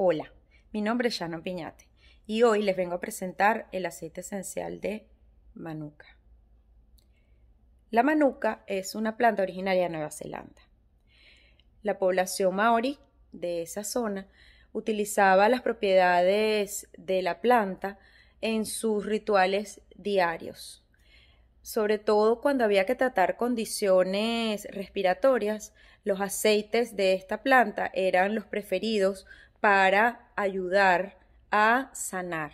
Hola, mi nombre es Shannon Piñate y hoy les vengo a presentar el aceite esencial de manuka. La manuka es una planta originaria de Nueva Zelanda. La población maori de esa zona utilizaba las propiedades de la planta en sus rituales diarios, sobre todo cuando había que tratar condiciones respiratorias, los aceites de esta planta eran los preferidos para ayudar a sanar.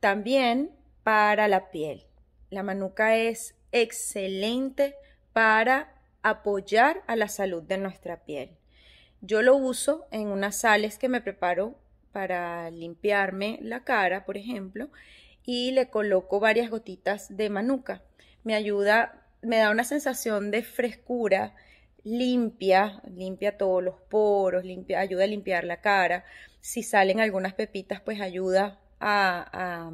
También para la piel. La manuca es excelente para apoyar a la salud de nuestra piel. Yo lo uso en unas sales que me preparo para limpiarme la cara, por ejemplo, y le coloco varias gotitas de manuca. Me ayuda, me da una sensación de frescura limpia, limpia todos los poros, limpia, ayuda a limpiar la cara. Si salen algunas pepitas, pues ayuda a,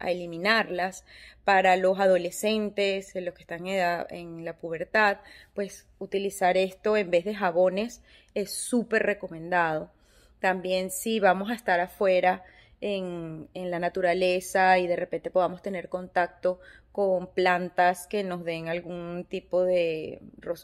a, eliminarlas. Para los adolescentes, eh, los que están en, edad, en la pubertad, pues utilizar esto en vez de jabones es súper recomendado. También si vamos a estar afuera, en, la naturaleza y de repente podamos tener contacto con plantas que nos den algún tipo de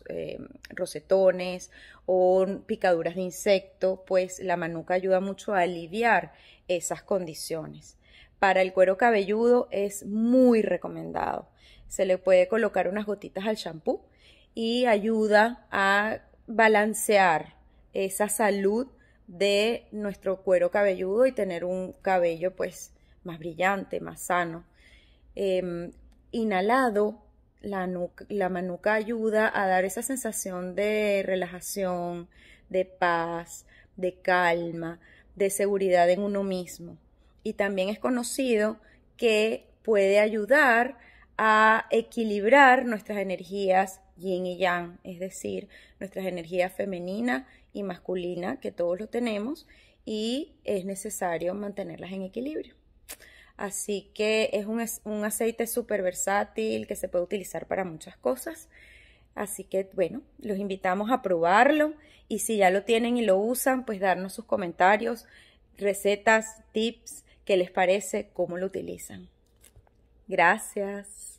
eh, rosetones o picaduras de insecto, pues la manuca ayuda mucho a aliviar esas condiciones. Para el cuero cabelludo es muy recomendado. Se le puede colocar unas gotitas al champú y ayuda a balancear esa salud de nuestro cuero cabelludo y tener un cabello pues más brillante, más sano. Em, inhalado, la, la manuca ayuda a dar esa sensación de relajación, de paz, de calma, de seguridad en uno mismo. Y también es conocido que puede ayudar a equilibrar nuestras energías yin y yang, es decir, nuestras energías femenina y masculina, que todos lo tenemos, y es necesario mantenerlas en equilibrio. Así que es un, un aceite súper versátil que se puede utilizar para muchas cosas. Así que bueno, los invitamos a probarlo y si ya lo tienen y lo usan, pues darnos sus comentarios, recetas, tips, qué les parece, cómo lo utilizan. Gracias.